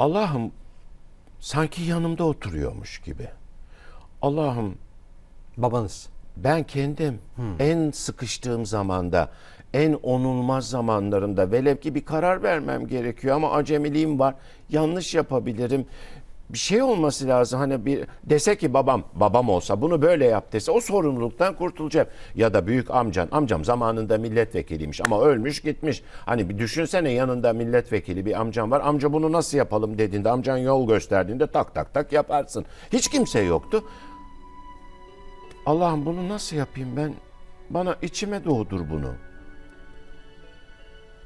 Allah'ım sanki yanımda oturuyormuş gibi. Allah'ım babanız ben kendim hmm. en sıkıştığım zamanda, en onulmaz zamanlarında velev ki bir karar vermem gerekiyor ama acemiliğim var. Yanlış yapabilirim bir şey olması lazım. Hani bir dese ki babam, babam olsa bunu böyle yap dese o sorumluluktan kurtulacak. Ya da büyük amcan, amcam zamanında milletvekiliymiş ama ölmüş gitmiş. Hani bir düşünsene yanında milletvekili bir amcan var. Amca bunu nasıl yapalım dediğinde, amcan yol gösterdiğinde tak tak tak yaparsın. Hiç kimse yoktu. Allah'ım bunu nasıl yapayım ben? Bana içime doğdur bunu.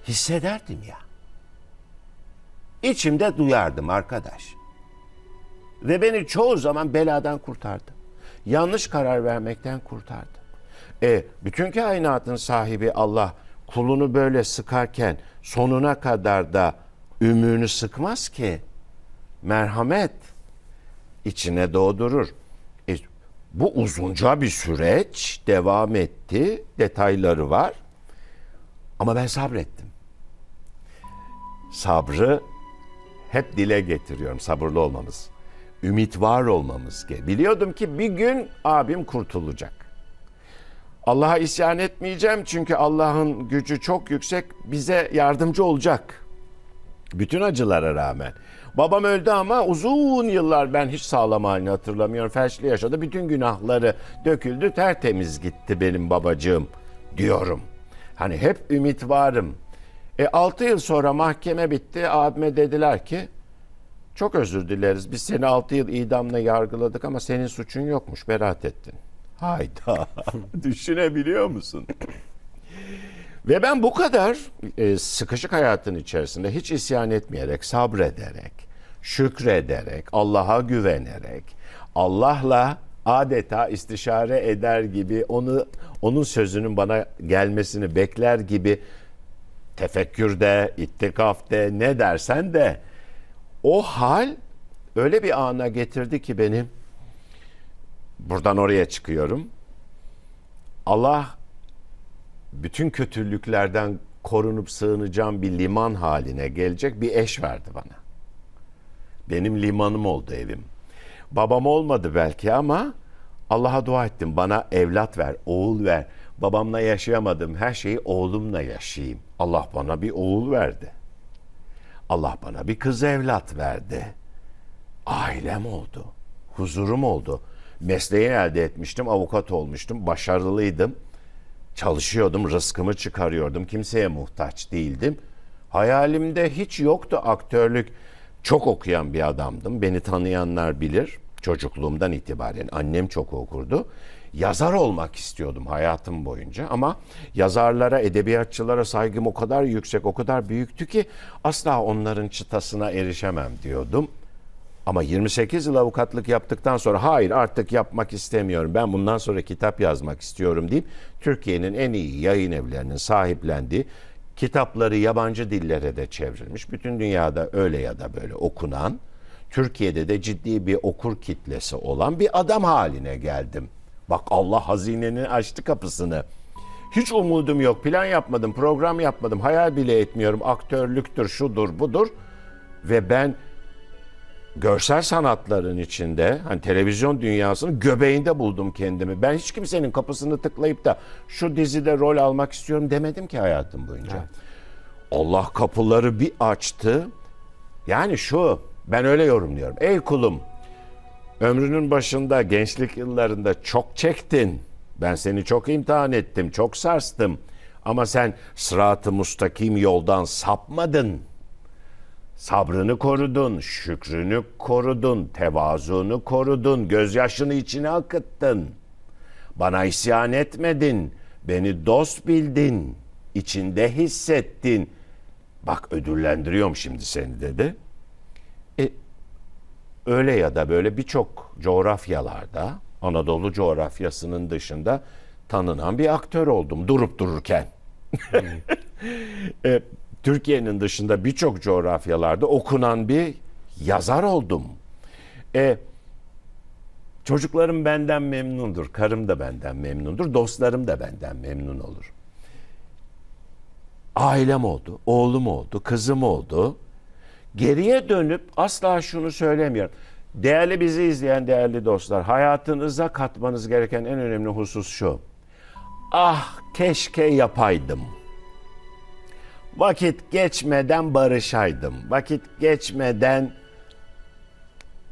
Hissederdim ya. İçimde duyardım arkadaş. Ve beni çoğu zaman beladan kurtardı. Yanlış karar vermekten kurtardı. E, bütün kainatın sahibi Allah kulunu böyle sıkarken sonuna kadar da ümüğünü sıkmaz ki. Merhamet içine doğdurur. E, bu uzunca bir süreç devam etti. Detayları var. Ama ben sabrettim. Sabrı hep dile getiriyorum sabırlı olmamız ümit var olmamız ki Biliyordum ki bir gün abim kurtulacak. Allah'a isyan etmeyeceğim çünkü Allah'ın gücü çok yüksek bize yardımcı olacak. Bütün acılara rağmen. Babam öldü ama uzun yıllar ben hiç sağlam halini hatırlamıyorum. Felçli yaşadı. Bütün günahları döküldü. Tertemiz gitti benim babacığım diyorum. Hani hep ümit varım. E 6 yıl sonra mahkeme bitti. Abime dediler ki çok özür dileriz. Biz seni 6 yıl idamla yargıladık ama senin suçun yokmuş. Beraat ettin. Hayda. Düşünebiliyor musun? Ve ben bu kadar e, sıkışık hayatın içerisinde hiç isyan etmeyerek, sabrederek, şükrederek, Allah'a güvenerek, Allah'la adeta istişare eder gibi onu onun sözünün bana gelmesini bekler gibi tefekkürde, ittikafte ne dersen de o hal öyle bir ana getirdi ki beni buradan oraya çıkıyorum. Allah bütün kötülüklerden korunup sığınacağım bir liman haline gelecek bir eş verdi bana. Benim limanım oldu evim. Babam olmadı belki ama Allah'a dua ettim. Bana evlat ver, oğul ver. Babamla yaşayamadım. Her şeyi oğlumla yaşayayım. Allah bana bir oğul verdi.'' Allah bana bir kız evlat verdi. Ailem oldu. Huzurum oldu. Mesleği elde etmiştim. Avukat olmuştum. Başarılıydım. Çalışıyordum. Rızkımı çıkarıyordum. Kimseye muhtaç değildim. Hayalimde hiç yoktu aktörlük. Çok okuyan bir adamdım. Beni tanıyanlar bilir çocukluğumdan itibaren annem çok okurdu. Yazar olmak istiyordum hayatım boyunca ama yazarlara, edebiyatçılara saygım o kadar yüksek, o kadar büyüktü ki asla onların çıtasına erişemem diyordum. Ama 28 yıl avukatlık yaptıktan sonra hayır artık yapmak istemiyorum. Ben bundan sonra kitap yazmak istiyorum deyip Türkiye'nin en iyi yayın evlerinin sahiplendiği kitapları yabancı dillere de çevrilmiş. Bütün dünyada öyle ya da böyle okunan Türkiye'de de ciddi bir okur kitlesi olan bir adam haline geldim. Bak Allah hazinenin açtı kapısını. Hiç umudum yok. Plan yapmadım, program yapmadım, hayal bile etmiyorum. Aktörlüktür, şudur, budur. Ve ben görsel sanatların içinde, hani televizyon dünyasının göbeğinde buldum kendimi. Ben hiç kimsenin kapısını tıklayıp da şu dizide rol almak istiyorum demedim ki hayatım boyunca. Evet. Allah kapıları bir açtı. Yani şu ben öyle yorumluyorum. Ey kulum ömrünün başında gençlik yıllarında çok çektin. Ben seni çok imtihan ettim, çok sarstım. Ama sen sıratı mustakim yoldan sapmadın. Sabrını korudun, şükrünü korudun, tevazuunu korudun, gözyaşını içine akıttın. Bana isyan etmedin, beni dost bildin, içinde hissettin. Bak ödüllendiriyorum şimdi seni dedi öyle ya da böyle birçok coğrafyalarda Anadolu coğrafyasının dışında tanınan bir aktör oldum durup dururken. e, Türkiye'nin dışında birçok coğrafyalarda okunan bir yazar oldum. E, çocuklarım benden memnundur, karım da benden memnundur, dostlarım da benden memnun olur. Ailem oldu, oğlum oldu, kızım oldu geriye dönüp asla şunu söylemiyorum. Değerli bizi izleyen değerli dostlar, hayatınıza katmanız gereken en önemli husus şu. Ah keşke yapaydım. Vakit geçmeden barışaydım. Vakit geçmeden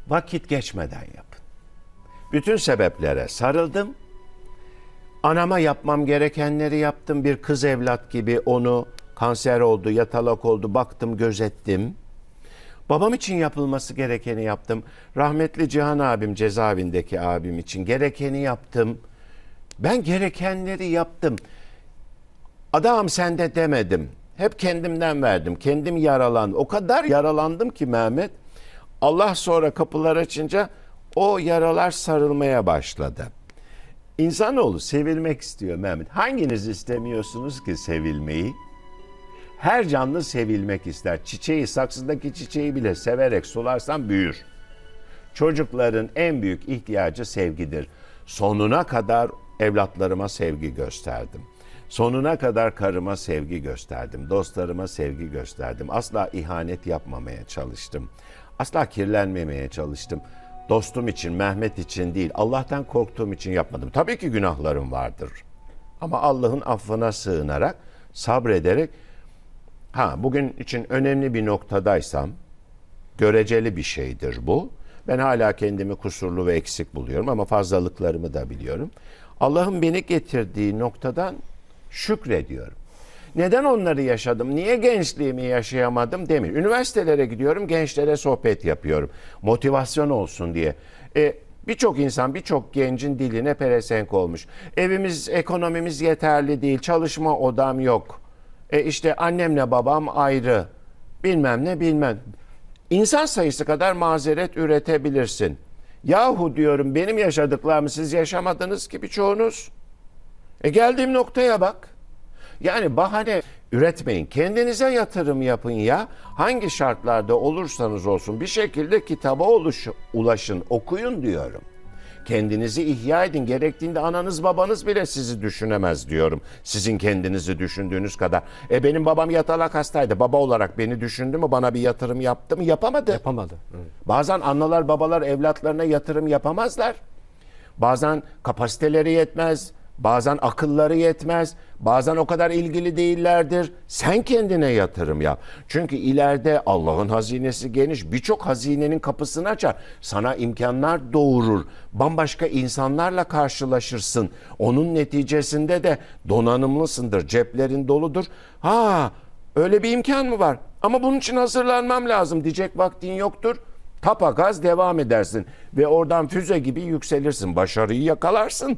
vakit geçmeden yapın. Bütün sebeplere sarıldım. Anama yapmam gerekenleri yaptım. Bir kız evlat gibi onu kanser oldu, yatalak oldu. Baktım, gözettim. Babam için yapılması gerekeni yaptım. Rahmetli Cihan abim cezaevindeki abim için gerekeni yaptım. Ben gerekenleri yaptım. Adam sende demedim. Hep kendimden verdim. Kendim yaralandım. O kadar yaralandım ki Mehmet. Allah sonra kapılar açınca o yaralar sarılmaya başladı. İnsanoğlu sevilmek istiyor Mehmet. Hanginiz istemiyorsunuz ki sevilmeyi? Her canlı sevilmek ister. Çiçeği, saksıdaki çiçeği bile severek sularsan büyür. Çocukların en büyük ihtiyacı sevgidir. Sonuna kadar evlatlarıma sevgi gösterdim. Sonuna kadar karıma sevgi gösterdim. Dostlarıma sevgi gösterdim. Asla ihanet yapmamaya çalıştım. Asla kirlenmemeye çalıştım. Dostum için, Mehmet için değil, Allah'tan korktuğum için yapmadım. Tabii ki günahlarım vardır. Ama Allah'ın affına sığınarak, sabrederek ha bugün için önemli bir noktadaysam göreceli bir şeydir bu. Ben hala kendimi kusurlu ve eksik buluyorum ama fazlalıklarımı da biliyorum. Allah'ın beni getirdiği noktadan şükrediyorum. Neden onları yaşadım? Niye gençliğimi yaşayamadım demiyor. Üniversitelere gidiyorum, gençlere sohbet yapıyorum. Motivasyon olsun diye. E, Birçok insan, birçok gencin diline peresenk olmuş. Evimiz, ekonomimiz yeterli değil, çalışma odam yok. E işte annemle babam ayrı. Bilmem ne bilmem. İnsan sayısı kadar mazeret üretebilirsin. Yahu diyorum benim yaşadıklarımı siz yaşamadınız ki birçoğunuz. E geldiğim noktaya bak. Yani bahane üretmeyin. Kendinize yatırım yapın ya. Hangi şartlarda olursanız olsun bir şekilde kitaba oluş, ulaşın, okuyun diyorum. Kendinizi ihya edin. Gerektiğinde ananız babanız bile sizi düşünemez diyorum. Sizin kendinizi düşündüğünüz kadar. E benim babam yatalak hastaydı. Baba olarak beni düşündü mü? Bana bir yatırım yaptı mı? Yapamadı. Yapamadı. Evet. Bazen anneler babalar evlatlarına yatırım yapamazlar. Bazen kapasiteleri yetmez. Bazen akılları yetmez. Bazen o kadar ilgili değillerdir. Sen kendine yatırım yap. Çünkü ileride Allah'ın hazinesi geniş. Birçok hazinenin kapısını açar. Sana imkanlar doğurur. Bambaşka insanlarla karşılaşırsın. Onun neticesinde de donanımlısındır. Ceplerin doludur. Ha öyle bir imkan mı var? Ama bunun için hazırlanmam lazım diyecek vaktin yoktur. Tapagaz devam edersin ve oradan füze gibi yükselirsin. Başarıyı yakalarsın.